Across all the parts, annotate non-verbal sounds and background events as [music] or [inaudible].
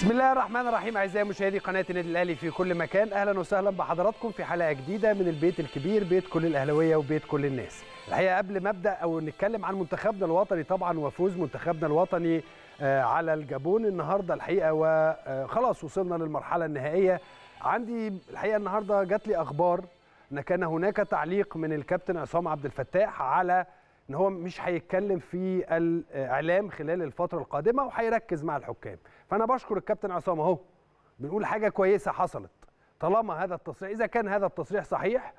بسم الله الرحمن الرحيم اعزائي مشاهدي قناه النادي الاهلي في كل مكان اهلا وسهلا بحضراتكم في حلقه جديده من البيت الكبير بيت كل الاهلاويه وبيت كل الناس الحقيقه قبل ما ابدا او نتكلم عن منتخبنا الوطني طبعا وفوز منتخبنا الوطني آه، على الجابون النهارده الحقيقه وخلاص آه، وصلنا للمرحله النهائيه عندي الحقيقه النهارده جات لي اخبار ان كان هناك تعليق من الكابتن عصام عبد الفتاح على ان هو مش هيتكلم في الاعلام خلال الفتره القادمه وهيركز مع الحكام فانا بشكر الكابتن عصام اهو بنقول حاجه كويسه حصلت طالما هذا التصريح اذا كان هذا التصريح صحيح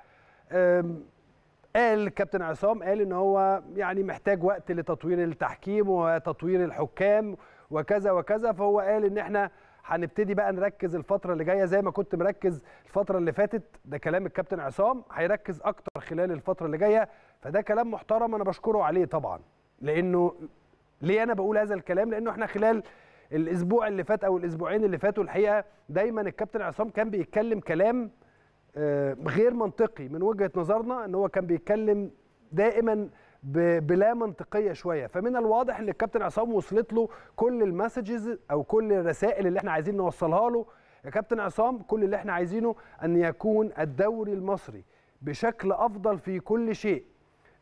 قال الكابتن عصام قال ان هو يعني محتاج وقت لتطوير التحكيم وتطوير الحكام وكذا وكذا فهو قال ان احنا هنبتدي بقى نركز الفتره اللي جايه زي ما كنت مركز الفتره اللي فاتت ده كلام الكابتن عصام هيركز اكتر خلال الفتره اللي جايه فده كلام محترم انا بشكره عليه طبعا لانه ليه انا بقول هذا الكلام لانه احنا خلال الاسبوع اللي فات او الاسبوعين اللي فاتوا الحقيقه دايما الكابتن عصام كان بيتكلم كلام آه، غير منطقي من وجهه نظرنا ان هو كان بيتكلم دائما بلا منطقيه شويه فمن الواضح ان الكابتن عصام وصلت له كل المسجز او كل الرسائل اللي احنا عايزين نوصلها له يا كابتن عصام كل اللي احنا عايزينه ان يكون الدوري المصري بشكل افضل في كل شيء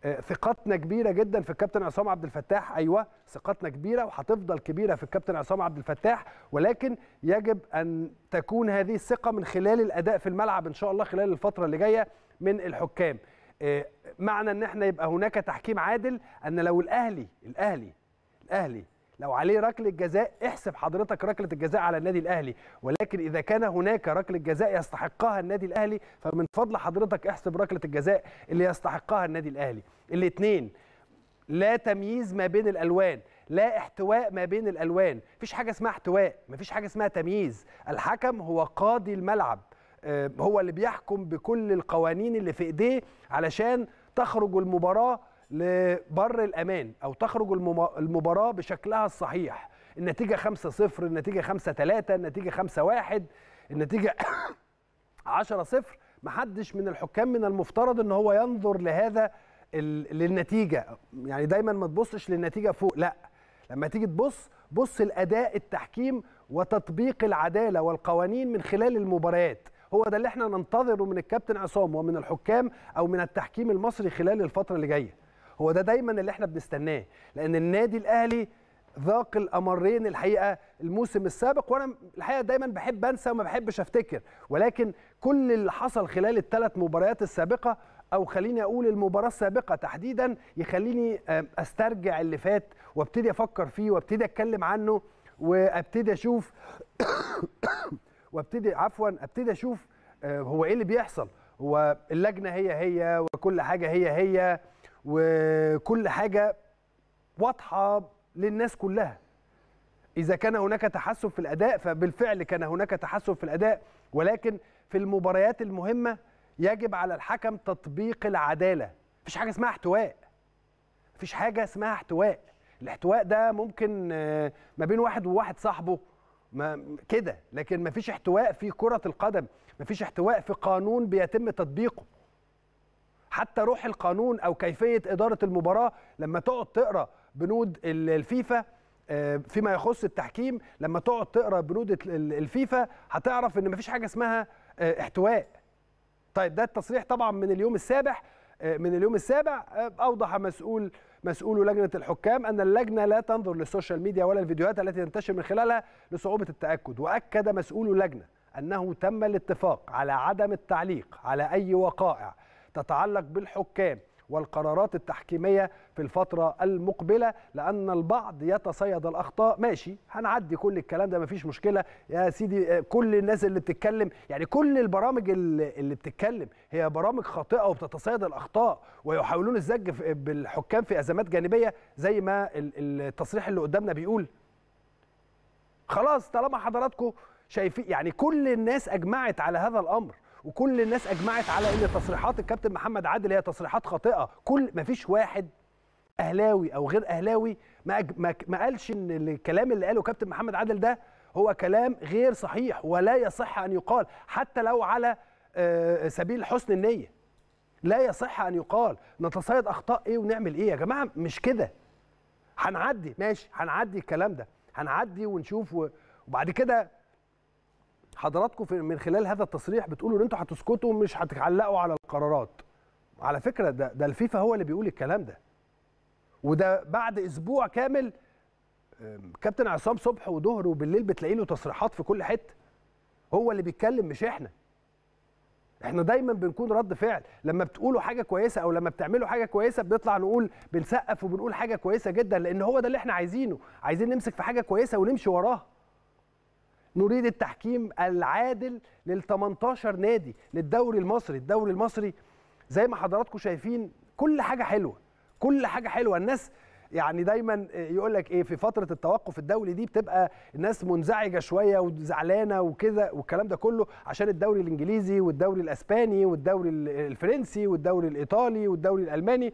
آه، ثقتنا كبيره جدا في الكابتن عصام عبد الفتاح ايوه ثقتنا كبيره وهتفضل كبيره في الكابتن عصام عبد الفتاح ولكن يجب ان تكون هذه الثقه من خلال الاداء في الملعب ان شاء الله خلال الفتره اللي جايه من الحكام آه، معنى ان احنا يبقى هناك تحكيم عادل ان لو الاهلي الاهلي الاهلي لو عليه ركله جزاء احسب حضرتك ركله الجزاء على النادي الاهلي ولكن اذا كان هناك ركله جزاء يستحقها النادي الاهلي فمن فضل حضرتك احسب ركله الجزاء اللي يستحقها النادي الاهلي الاثنين لا تمييز ما بين الالوان لا احتواء ما بين الالوان مفيش حاجه اسمها احتواء مفيش حاجه اسمها تمييز الحكم هو قاضي الملعب آه، هو اللي بيحكم بكل القوانين اللي في ايديه علشان تخرج المباراه لبر الامان او تخرج المباراه بشكلها الصحيح النتيجه 5-0 النتيجه 5-3 النتيجه 5-1 النتيجه 10-0 [coughs] محدش من الحكام من المفترض ان هو ينظر لهذا للنتيجه يعني دايما ما تبصش للنتيجه فوق لا لما تيجي تبص بص الاداء التحكيم وتطبيق العداله والقوانين من خلال المباريات هو ده اللي احنا ننتظره من الكابتن عصام ومن الحكام او من التحكيم المصري خلال الفتره اللي جايه هو ده دايما اللي احنا بنستناه لان النادي الاهلي ذاق الامرين الحقيقه الموسم السابق وانا الحقيقه دايما بحب انسى وما بحبش افتكر ولكن كل اللي حصل خلال الثلاث مباريات السابقه او خليني اقول المباراه السابقه تحديدا يخليني استرجع اللي فات وابتدي افكر فيه وابتدي اتكلم عنه وابتدي اشوف [coughs] وابتدي عفوا ابتدي اشوف آه، هو ايه اللي بيحصل هو اللجنه هي هي وكل حاجه هي هي وكل حاجه واضحه للناس كلها اذا كان هناك تحسن في الاداء فبالفعل كان هناك تحسن في الاداء ولكن في المباريات المهمه يجب على الحكم تطبيق العداله مفيش حاجه اسمها احتواء مفيش حاجه اسمها احتواء الاحتواء ده ممكن آه، ما بين واحد وواحد صاحبه ما كده لكن مفيش احتواء في كره القدم مفيش احتواء في قانون بيتم تطبيقه حتى روح القانون او كيفيه اداره المباراه لما تقعد تقرا بنود الفيفا آه، فيما يخص التحكيم لما تقعد تقرا بنود الفيفا هتعرف ان مفيش حاجه اسمها آه، احتواء طيب ده التصريح طبعا من اليوم السابع آه، من اليوم السابع اوضح مسؤول مسؤول لجنه الحكام ان اللجنه لا تنظر للسوشيال ميديا ولا الفيديوهات التي تنتشر من خلالها لصعوبه التاكد واكد مسؤول اللجنه انه تم الاتفاق على عدم التعليق على اي وقائع تتعلق بالحكام والقرارات التحكيمية في الفترة المقبلة لأن البعض يتصيد الأخطاء ماشي هنعدي كل الكلام ده مفيش مشكلة يا سيدي آه، كل الناس اللي بتتكلم يعني كل البرامج اللي بتتكلم هي برامج خاطئة وبتتصيد الأخطاء ويحاولون الزج بالحكام في أزمات جانبية زي ما التصريح اللي قدامنا بيقول خلاص طالما حضراتكم شايفين يعني كل الناس أجمعت على هذا الأمر وكل الناس اجمعت على ان تصريحات الكابتن محمد عادل هي تصريحات خاطئه كل ما فيش واحد اهلاوي او غير اهلاوي ما ما, ما قالش ان الكلام اللي قاله كابتن محمد عادل ده هو كلام غير صحيح ولا يصح ان يقال حتى لو على آه، سبيل حسن النيه لا يصح ان يقال نتصيد اخطاء ايه ونعمل ايه يا جماعه مش كده هنعدي ماشي هنعدي الكلام ده هنعدي ونشوف وبعد كده حضراتكم من خلال هذا التصريح بتقولوا ان انتوا هتسكتوا مش هتعلقوا على القرارات على فكره ده ده الفيفا هو اللي بيقول الكلام ده وده بعد اسبوع كامل كابتن عصام صبح وظهر وبالليل بتلاقي له تصريحات في كل حته هو اللي بيتكلم مش احنا احنا دايما بنكون رد فعل لما بتقولوا حاجه كويسه او لما بتعملوا حاجه كويسه بنطلع نقول بنسقف وبنقول حاجه كويسه جدا لان هو ده اللي احنا عايزينه عايزين نمسك في حاجه كويسه ونمشي وراها نريد التحكيم العادل لل 18 نادي للدوري المصري الدوري المصري زي ما حضراتكم شايفين كل حاجه حلوه كل حاجه حلوه الناس يعني دايما يقول لك ايه في فتره التوقف الدولي دي بتبقى الناس منزعجه شويه وزعلانه وكده والكلام ده كله عشان الدوري الانجليزي والدوري الاسباني والدوري الفرنسي والدوري الايطالي والدوري الالماني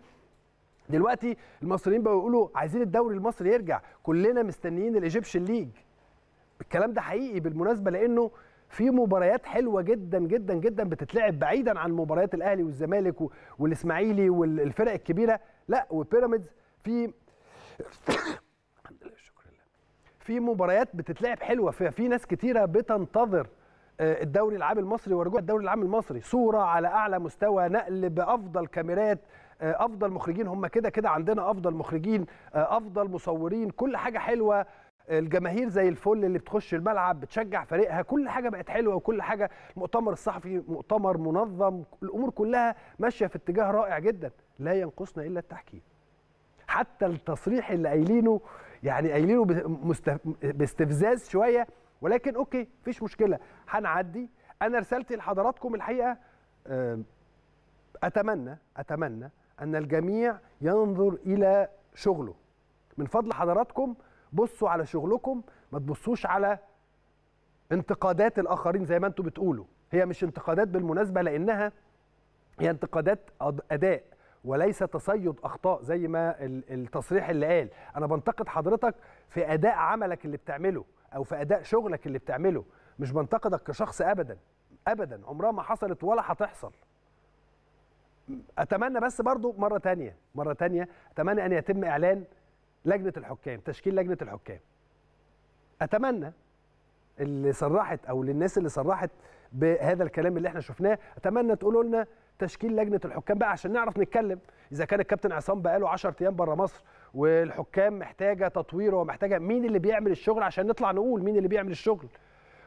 دلوقتي المصريين بقوا يقولوا عايزين الدوري المصري يرجع كلنا مستنيين الايجيبشن ليج الكلام ده حقيقي بالمناسبه لانه في مباريات حلوه جدا جدا جدا بتتلعب بعيدا عن مباريات الاهلي والزمالك والاسماعيلي والفرق الكبيره لا وبيراميدز في الحمد [coughs] لله شكرا لله في مباريات بتتلعب حلوه في, في ناس كتيره بتنتظر آه، الدوري العام المصري ورجوع الدوري العام المصري صوره على اعلى مستوى نقل بافضل كاميرات آه، افضل مخرجين هم كده كده عندنا افضل مخرجين آه، افضل مصورين كل حاجه حلوه الجماهير زي الفل اللي بتخش الملعب بتشجع فريقها كل حاجه بقت حلوه وكل حاجه المؤتمر الصحفي مؤتمر منظم الامور كلها ماشيه في اتجاه رائع جدا لا ينقصنا الا التحكيم حتى التصريح اللي قايلينه يعني قايلينه باستفزاز شويه ولكن اوكي مفيش مشكله هنعدي انا رسالتي لحضراتكم الحقيقه اتمنى اتمنى ان الجميع ينظر الى شغله من فضل حضراتكم بصوا على شغلكم ما تبصوش على انتقادات الاخرين زي ما انتم بتقولوا هي مش انتقادات بالمناسبه لانها هي انتقادات اداء وليس تصيد اخطاء زي ما التصريح اللي قال انا بنتقد حضرتك في اداء عملك اللي بتعمله او في اداء شغلك اللي بتعمله مش بنتقدك كشخص ابدا ابدا عمرها ما حصلت ولا هتحصل اتمنى بس برضو مره تانية مره تانية اتمنى ان يتم اعلان لجنه الحكام تشكيل لجنه الحكام اتمنى اللي صرحت او للناس اللي صرحت بهذا الكلام اللي احنا شفناه اتمنى تقولوا لنا تشكيل لجنه الحكام بقى عشان نعرف نتكلم اذا كان الكابتن عصام بقاله 10 ايام بره مصر والحكام محتاجه تطوير ومحتاجه مين اللي بيعمل الشغل عشان نطلع نقول مين اللي بيعمل الشغل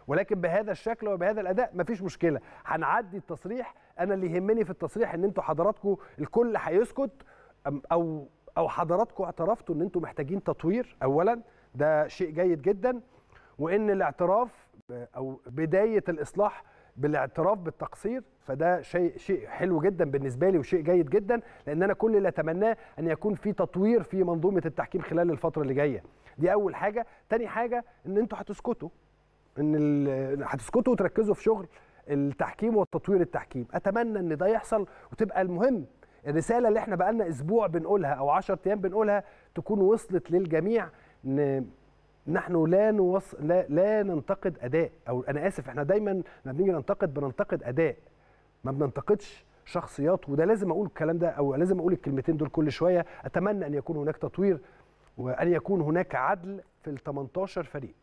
ولكن بهذا الشكل وبهذا الاداء مفيش مشكله هنعدي التصريح انا اللي يهمني في التصريح ان انتوا حضراتكم الكل هيسكت او او حضراتكم اعترفتوا ان انتم محتاجين تطوير اولا ده شيء جيد جدا وان الاعتراف او بدايه الاصلاح بالاعتراف بالتقصير فده شيء شيء حلو جدا بالنسبه لي وشيء جيد جدا لان انا كل اللي اتمناه ان يكون في تطوير في منظومه التحكيم خلال الفتره اللي جايه دي اول حاجه تاني حاجه ان انتوا هتسكتوا ان هتسكتوا وتركزوا في شغل التحكيم وتطوير التحكيم اتمنى ان ده يحصل وتبقى المهم الرساله اللي احنا بقالنا اسبوع بنقولها او 10 ايام بنقولها تكون وصلت للجميع إن نحن لا نوص... لا لا ننتقد اداء او انا اسف احنا دايما لما بنيجي ننتقد بننتقد اداء ما بننتقدش شخصيات وده لازم اقول الكلام ده او لازم اقول الكلمتين دول كل شويه اتمنى ان يكون هناك تطوير وان يكون هناك عدل في ال 18 فريق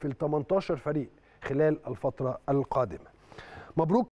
في ال 18 فريق خلال الفتره القادمه مبروك